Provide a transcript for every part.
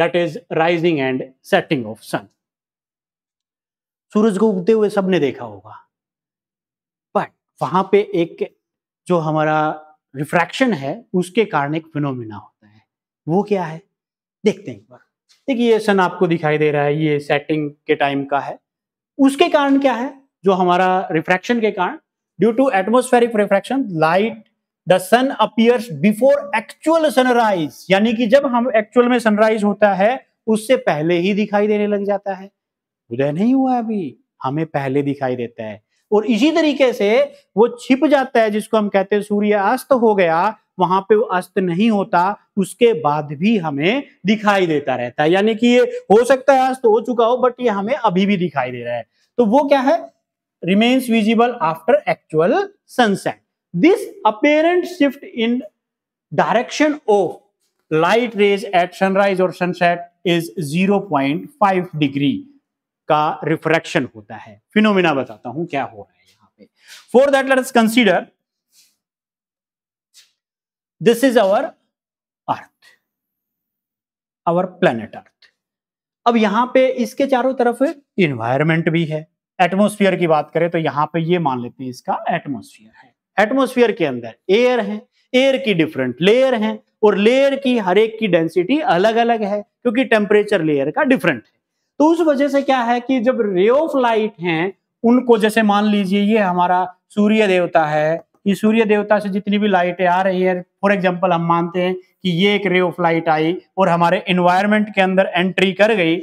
that is rising and setting of sun सूरज को उगते हुए सबने देखा होगा बट वहां पे एक जो हमारा रिफ्रैक्शन है उसके कारण एक फिनोमिना होता है वो क्या है देखते हैं एक बार देखिए ये सन आपको दिखाई दे रहा है ये सेटिंग के टाइम का है उसके कारण क्या है जो हमारा रिफ्रैक्शन के कारण due to atmospheric refraction light the sun appears before actual sunrise यानी कि जब हम एक्चुअल में सनराइज होता है उससे पहले ही दिखाई देने लग जाता है उदय नहीं हुआ अभी हमें पहले दिखाई देता है और इसी तरीके से वो छिप जाता है जिसको हम कहते हैं सूर्य अस्त हो गया वहां पे अस्त नहीं होता उसके बाद भी हमें दिखाई देता रहता है यानी कि ये हो सकता है अस्त हो चुका हो बट ये हमें अभी भी दिखाई दे रहा है तो वो क्या है remains visible after actual sunset shift in direction of light rays at sunrise और sunset is zero point five degree का रिफ्रैक्शन होता है फिनोमिना बताता हूं क्या हो रहा है यहां पर for that let's consider this is our earth earth our earth अब यहां पर इसके चारों तरफ इन्वायरमेंट भी है एटमोस्फियर की बात करें तो यहां पर यह मान लेते हैं इसका एटमोस्फियर है एटमोस्फियर के अंदर एयर है एयर की डिफरेंट लेयर है और लेयर की हर एक की डेंसिटी अलग अलग है क्योंकि टेम्परेचर लेयर का डिफरेंट है तो उस वजह से क्या है कि जब रे ऑफ लाइट है उनको जैसे मान लीजिए ये हमारा सूर्य देवता है ये सूर्य देवता से जितनी भी लाइटें आ रही है फॉर एग्जाम्पल हम मानते हैं कि ये एक रे ऑफ लाइट आई और हमारे इन्वायरमेंट के अंदर एंट्री कर गई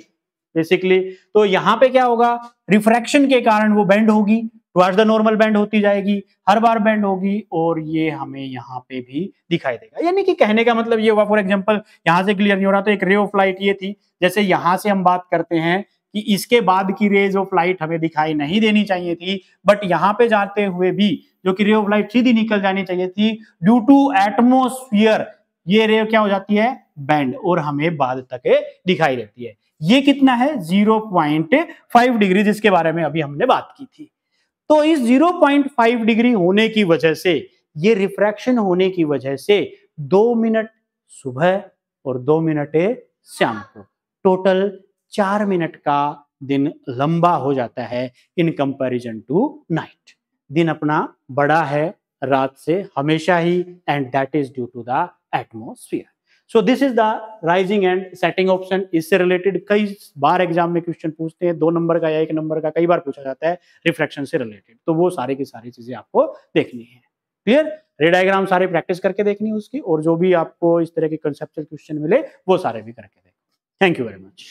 बेसिकली तो यहाँ पे क्या होगा रिफ्रैक्शन के कारण वो बेंड होगी टुवार्ड्स द नॉर्मल बैंड होती जाएगी हर बार बैंड होगी और ये हमें यहाँ पे भी दिखाई देगा यानी कि कहने का मतलब ये हुआ फॉर एग्जाम्पल यहाँ से क्लियर नहीं हो रहा तो एक रे ऑफ लाइट ये थी जैसे यहाँ से हम बात करते हैं कि इसके बाद की रेज ऑफ लाइट हमें दिखाई नहीं देनी चाहिए थी बट यहाँ पे जाते हुए भी जो कि रे ऑफ लाइट सीधी निकल जानी चाहिए थी ड्यू टू एटमोस्फियर ये रे क्या हो जाती है बैंड और हमें बाद तक दिखाई देती है ये कितना है 0.5 डिग्री जिसके बारे में अभी हमने बात की थी तो इस 0.5 डिग्री होने की वजह से ये रिफ्रैक्शन होने की वजह से दो मिनट सुबह और दो मिनट शाम को टोटल चार मिनट का दिन लंबा हो जाता है इन कंपैरिजन टू नाइट दिन अपना बड़ा है रात से हमेशा ही and that is due to the atmosphere so this is the rising and setting option इससे रिलेटेड कई बार एग्जाम में क्वेश्चन पूछते हैं दो नंबर का या एक नंबर का कई बार पूछा जाता है रिफ्लेक्शन से रिलेटेड तो वो सारी की सारी चीजें आपको देखनी है क्लियर रेडाइग्राम सारे प्रैक्टिस करके देखनी है उसकी और जो भी आपको इस तरह के कंसेप्चुअल क्वेश्चन मिले वो सारे भी करके देखो थैंक यू वेरी मच